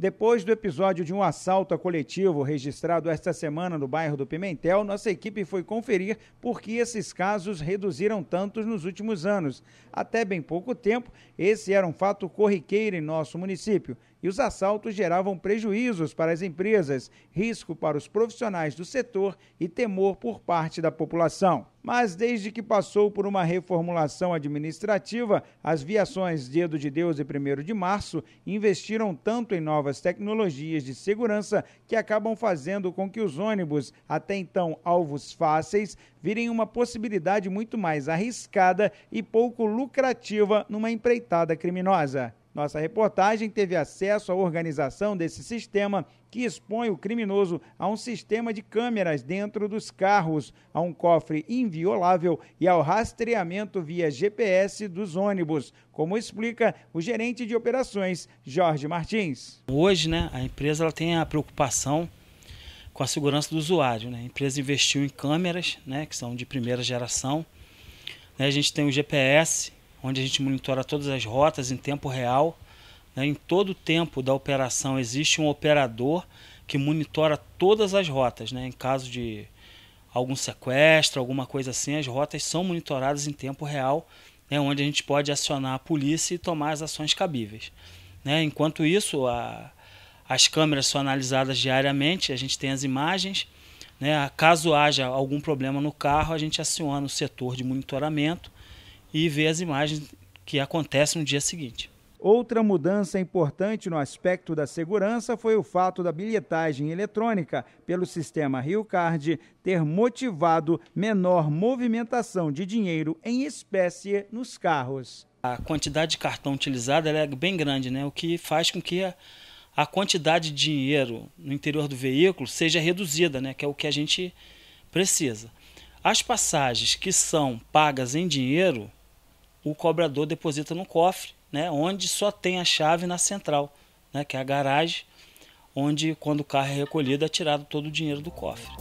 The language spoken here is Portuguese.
Depois do episódio de um assalto a coletivo registrado esta semana no bairro do Pimentel, nossa equipe foi conferir por que esses casos reduziram tantos nos últimos anos. Até bem pouco tempo, esse era um fato corriqueiro em nosso município e os assaltos geravam prejuízos para as empresas, risco para os profissionais do setor e temor por parte da população. Mas desde que passou por uma reformulação administrativa, as viações Dedo de Deus e 1 de Março investiram tanto em novas tecnologias de segurança que acabam fazendo com que os ônibus, até então alvos fáceis, virem uma possibilidade muito mais arriscada e pouco lucrativa numa empreitada criminosa. Nossa reportagem teve acesso à organização desse sistema que expõe o criminoso a um sistema de câmeras dentro dos carros, a um cofre inviolável e ao rastreamento via GPS dos ônibus, como explica o gerente de operações, Jorge Martins. Hoje, né, a empresa ela tem a preocupação com a segurança do usuário. Né? A empresa investiu em câmeras, né, que são de primeira geração. Né? A gente tem o GPS, onde a gente monitora todas as rotas em tempo real. Né? Em todo o tempo da operação existe um operador que monitora todas as rotas. Né? Em caso de algum sequestro, alguma coisa assim, as rotas são monitoradas em tempo real, né? onde a gente pode acionar a polícia e tomar as ações cabíveis. Né? Enquanto isso, a, as câmeras são analisadas diariamente, a gente tem as imagens. Né? Caso haja algum problema no carro, a gente aciona o setor de monitoramento e ver as imagens que acontecem no dia seguinte. Outra mudança importante no aspecto da segurança foi o fato da bilhetagem eletrônica pelo sistema RioCard ter motivado menor movimentação de dinheiro em espécie nos carros. A quantidade de cartão utilizada é bem grande, né? o que faz com que a, a quantidade de dinheiro no interior do veículo seja reduzida, né? que é o que a gente precisa. As passagens que são pagas em dinheiro o cobrador deposita no cofre, né, onde só tem a chave na central, né, que é a garagem, onde quando o carro é recolhido é tirado todo o dinheiro do cofre.